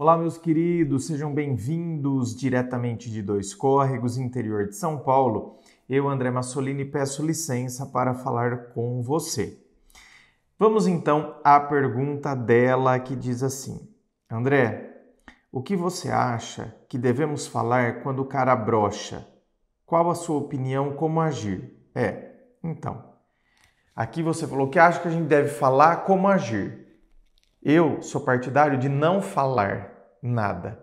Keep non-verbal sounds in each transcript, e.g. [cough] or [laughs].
Olá, meus queridos, sejam bem-vindos diretamente de Dois Córregos, interior de São Paulo. Eu, André Massolini, peço licença para falar com você. Vamos então à pergunta dela que diz assim: André, o que você acha que devemos falar quando o cara brocha? Qual a sua opinião como agir? É, então. Aqui você falou que acha que a gente deve falar como agir. Eu sou partidário de não falar nada.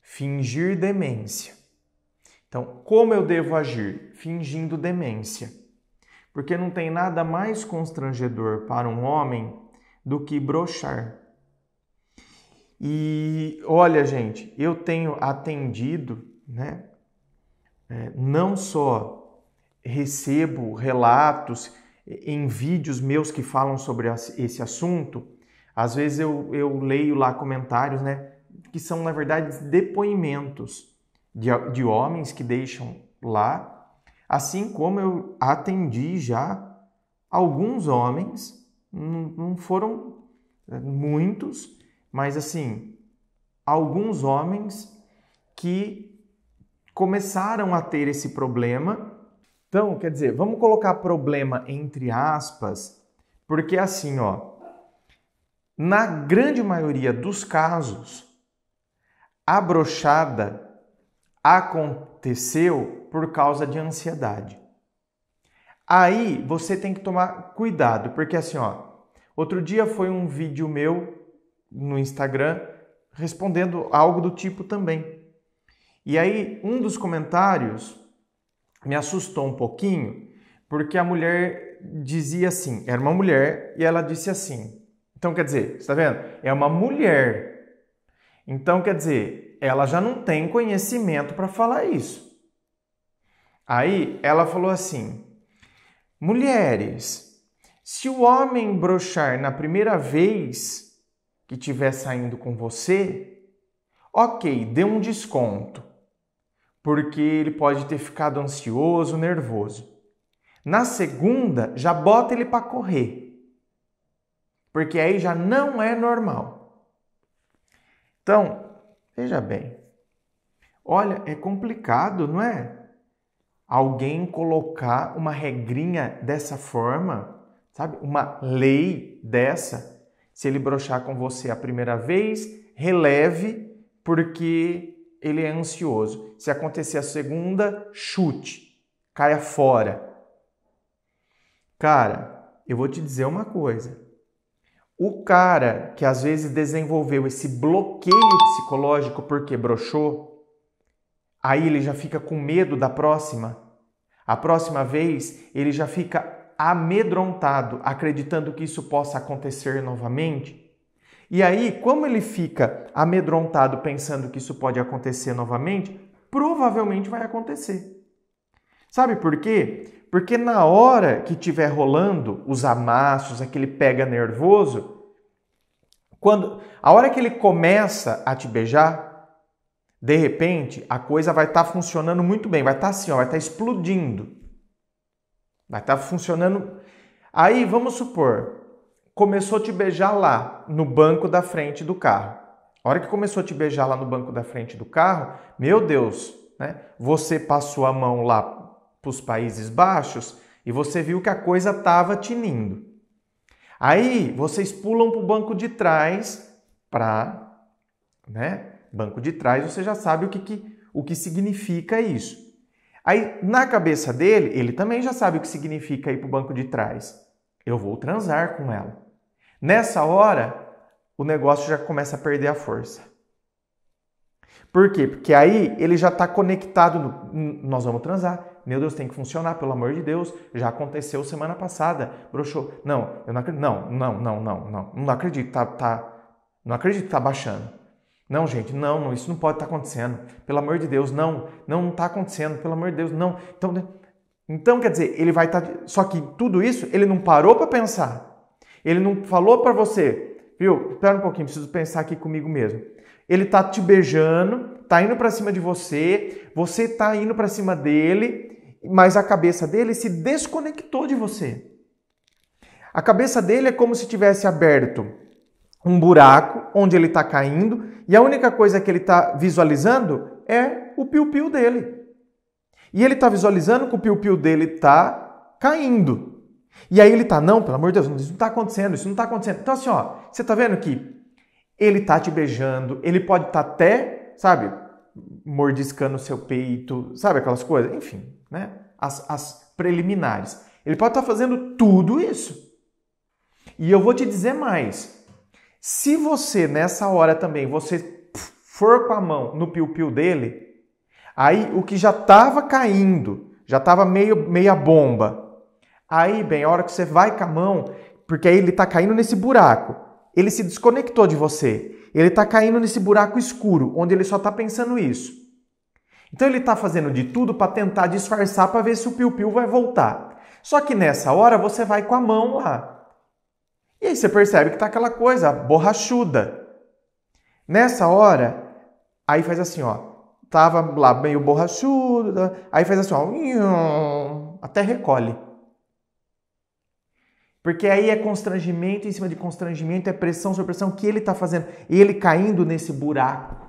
Fingir demência. Então, como eu devo agir? Fingindo demência. Porque não tem nada mais constrangedor para um homem do que brochar. E olha, gente, eu tenho atendido, né? É, não só recebo relatos em vídeos meus que falam sobre esse assunto, às vezes eu, eu leio lá comentários, né? Que são, na verdade, depoimentos de, de homens que deixam lá, assim como eu atendi já alguns homens, não, não foram muitos, mas assim, alguns homens que começaram a ter esse problema então, quer dizer, vamos colocar problema entre aspas, porque assim, ó, na grande maioria dos casos, a brochada aconteceu por causa de ansiedade. Aí você tem que tomar cuidado, porque assim, ó, outro dia foi um vídeo meu no Instagram respondendo algo do tipo também. E aí um dos comentários me assustou um pouquinho, porque a mulher dizia assim, era uma mulher e ela disse assim. Então quer dizer, está vendo? É uma mulher. Então quer dizer, ela já não tem conhecimento para falar isso. Aí ela falou assim: Mulheres, se o homem brochar na primeira vez que tiver saindo com você, ok, dê um desconto porque ele pode ter ficado ansioso, nervoso. Na segunda, já bota ele para correr, porque aí já não é normal. Então, veja bem, olha, é complicado, não é? Alguém colocar uma regrinha dessa forma, sabe? Uma lei dessa. Se ele brochar com você a primeira vez, releve, porque ele é ansioso. Se acontecer a segunda, chute, caia fora. Cara, eu vou te dizer uma coisa. O cara que às vezes desenvolveu esse bloqueio psicológico porque brochou, aí ele já fica com medo da próxima. A próxima vez ele já fica amedrontado, acreditando que isso possa acontecer novamente. E aí, como ele fica amedrontado pensando que isso pode acontecer novamente, provavelmente vai acontecer. Sabe por quê? Porque na hora que tiver rolando os amassos, aquele pega nervoso, quando a hora que ele começa a te beijar, de repente a coisa vai estar tá funcionando muito bem, vai estar tá assim, ó, vai estar tá explodindo. Vai estar tá funcionando. Aí vamos supor, começou a te beijar lá, no banco da frente do carro. A hora que começou a te beijar lá no banco da frente do carro, meu Deus, né? Você passou a mão lá para os Países Baixos e você viu que a coisa estava tinindo. Aí vocês pulam para o banco de trás, para, né? Banco de trás, você já sabe o que, que, o que significa isso. Aí, na cabeça dele, ele também já sabe o que significa ir para o banco de trás. Eu vou transar com ela. Nessa hora, o negócio já começa a perder a força. Por quê? Porque aí ele já está conectado no. Nós vamos transar. Meu Deus, tem que funcionar, pelo amor de Deus. Já aconteceu semana passada. Broxou. Não, eu não acredito. Não, não, não, não, não. Não acredito, tá. tá não acredito que tá baixando. Não, gente, não, não, isso não pode estar tá acontecendo. Pelo amor de Deus, não, não, está acontecendo, pelo amor de Deus, não. Então, então quer dizer, ele vai estar. Tá, só que tudo isso ele não parou para pensar. Ele não falou para você, viu? Espera um pouquinho, preciso pensar aqui comigo mesmo. Ele tá te beijando, tá indo para cima de você, você tá indo para cima dele, mas a cabeça dele se desconectou de você. A cabeça dele é como se tivesse aberto um buraco onde ele está caindo e a única coisa que ele está visualizando é o piu-piu dele. E ele está visualizando que o piu-piu dele está caindo. E aí ele tá, não, pelo amor de Deus, isso não tá acontecendo, isso não tá acontecendo. Então assim, ó, você tá vendo que ele tá te beijando, ele pode estar tá até, sabe, mordiscando o seu peito, sabe aquelas coisas? Enfim, né? As, as preliminares. Ele pode estar tá fazendo tudo isso. E eu vou te dizer mais. Se você, nessa hora também, você for com a mão no piu-piu dele, aí o que já estava caindo, já estava meio meia bomba, Aí, bem, a hora que você vai com a mão, porque aí ele está caindo nesse buraco, ele se desconectou de você, ele está caindo nesse buraco escuro, onde ele só está pensando isso. Então ele está fazendo de tudo para tentar disfarçar para ver se o piu-piu vai voltar. Só que nessa hora você vai com a mão lá. E aí você percebe que tá aquela coisa borrachuda. Nessa hora, aí faz assim, ó. Tava lá meio borrachuda, aí faz assim, ó. Até recolhe. Porque aí é constrangimento em cima de constrangimento, é pressão sobre pressão que ele está fazendo, ele caindo nesse buraco.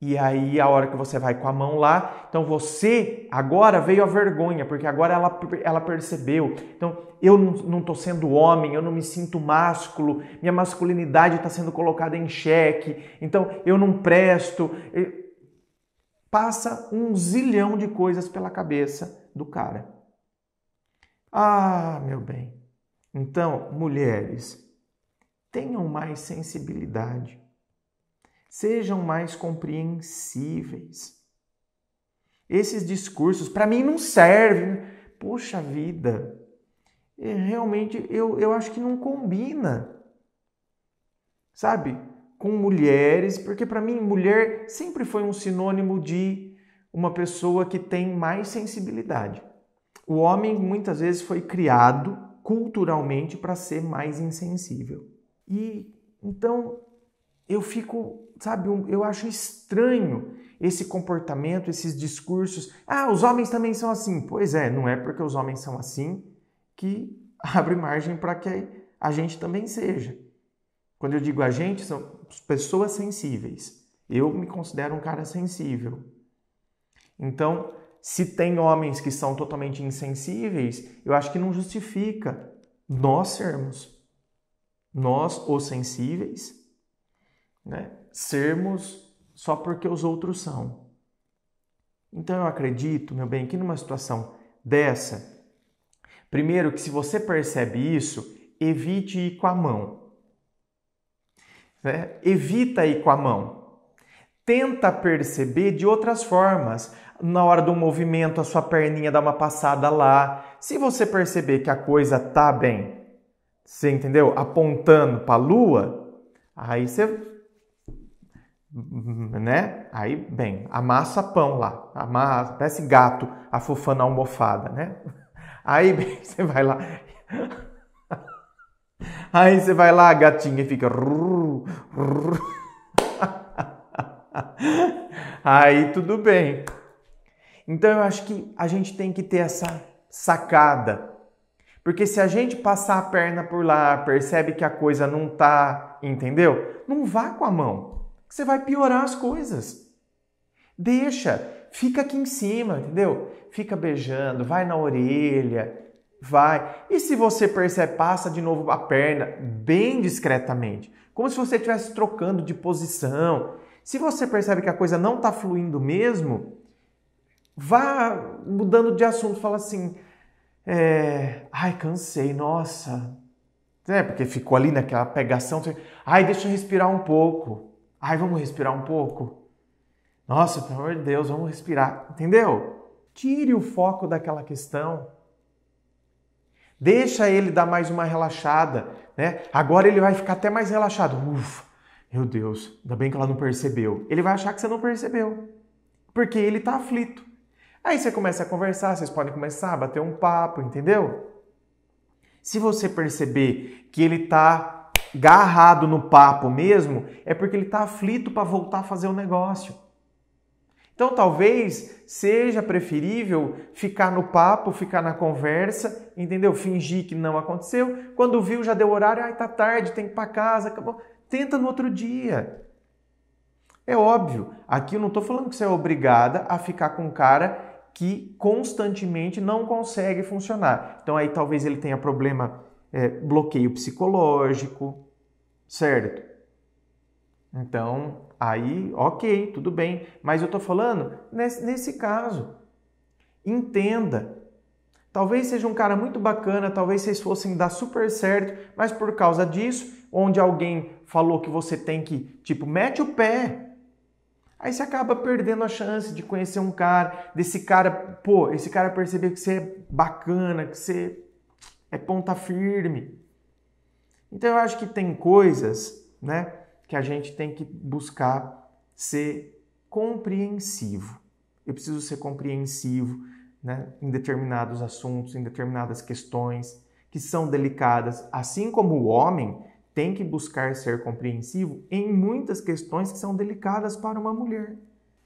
E aí, a hora que você vai com a mão lá, então você agora veio a vergonha, porque agora ela, ela percebeu. Então, eu não estou sendo homem, eu não me sinto másculo, minha masculinidade está sendo colocada em xeque, então eu não presto. Passa um zilhão de coisas pela cabeça do cara. Ah, meu bem. Então, mulheres, tenham mais sensibilidade. Sejam mais compreensíveis. Esses discursos, para mim, não servem. Poxa vida, é, realmente eu, eu acho que não combina. Sabe? Com mulheres, porque para mim, mulher sempre foi um sinônimo de uma pessoa que tem mais sensibilidade. O homem muitas vezes foi criado culturalmente para ser mais insensível. E então eu fico, sabe, eu acho estranho esse comportamento, esses discursos. Ah, os homens também são assim. Pois é, não é porque os homens são assim que [laughs] abre margem para que a gente também seja. Quando eu digo a gente, são pessoas sensíveis. Eu me considero um cara sensível. Então, se tem homens que são totalmente insensíveis, eu acho que não justifica nós sermos, nós os sensíveis, né? sermos só porque os outros são. Então eu acredito, meu bem, que numa situação dessa, primeiro que se você percebe isso, evite ir com a mão. Né? Evita ir com a mão. Tenta perceber de outras formas na hora do movimento a sua perninha dá uma passada lá. Se você perceber que a coisa tá bem, você entendeu? Apontando para a lua, aí você né? Aí, bem, amassa pão lá, amassa, parece gato afofando a almofada, né? Aí, bem, [laughs] você vai lá. Aí você vai lá, gatinha, gatinha fica. [laughs] Aí tudo bem. Então eu acho que a gente tem que ter essa sacada. Porque se a gente passar a perna por lá, percebe que a coisa não tá, entendeu? Não vá com a mão. Você vai piorar as coisas. Deixa, fica aqui em cima, entendeu? Fica beijando, vai na orelha, vai. E se você percebe, passa de novo a perna bem discretamente, como se você estivesse trocando de posição. Se você percebe que a coisa não está fluindo mesmo, Vá mudando de assunto, fala assim, é, ai, cansei, nossa. É, porque ficou ali naquela pegação. Ai, deixa eu respirar um pouco. Ai, vamos respirar um pouco. Nossa, pelo amor de Deus, vamos respirar. Entendeu? Tire o foco daquela questão. Deixa ele dar mais uma relaxada, né? Agora ele vai ficar até mais relaxado. Ufa, meu Deus, ainda bem que ela não percebeu. Ele vai achar que você não percebeu, porque ele está aflito. Aí você começa a conversar, vocês podem começar a bater um papo, entendeu? Se você perceber que ele tá garrado no papo mesmo, é porque ele tá aflito para voltar a fazer o negócio. Então talvez seja preferível ficar no papo, ficar na conversa, entendeu? Fingir que não aconteceu. Quando viu, já deu horário, ai, tá tarde, tem que ir para casa, acabou. Tenta no outro dia. É óbvio, aqui eu não estou falando que você é obrigada a ficar com o cara que constantemente não consegue funcionar. Então aí talvez ele tenha problema é, bloqueio psicológico, certo? Então aí, ok, tudo bem. Mas eu estou falando nesse, nesse caso. Entenda Talvez seja um cara muito bacana, talvez vocês fossem dar super certo, mas por causa disso, onde alguém falou que você tem que, tipo, mete o pé, Aí você acaba perdendo a chance de conhecer um cara, desse cara, pô, esse cara perceber que você é bacana, que você é ponta firme. Então eu acho que tem coisas, né, que a gente tem que buscar ser compreensivo. Eu preciso ser compreensivo, né, em determinados assuntos, em determinadas questões que são delicadas, assim como o homem tem que buscar ser compreensivo em muitas questões que são delicadas para uma mulher.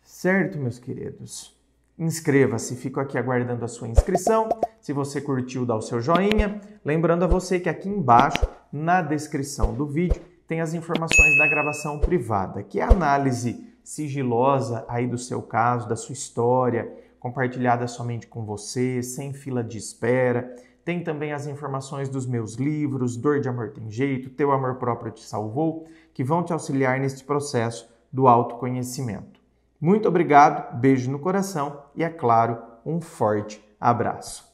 Certo, meus queridos? Inscreva-se, fico aqui aguardando a sua inscrição. Se você curtiu, dá o seu joinha. Lembrando a você que aqui embaixo, na descrição do vídeo, tem as informações da gravação privada, que é a análise sigilosa aí do seu caso, da sua história, compartilhada somente com você, sem fila de espera tem também as informações dos meus livros, Dor de Amor Tem Jeito, Teu Amor Próprio Te Salvou, que vão te auxiliar neste processo do autoconhecimento. Muito obrigado, beijo no coração e, é claro, um forte abraço.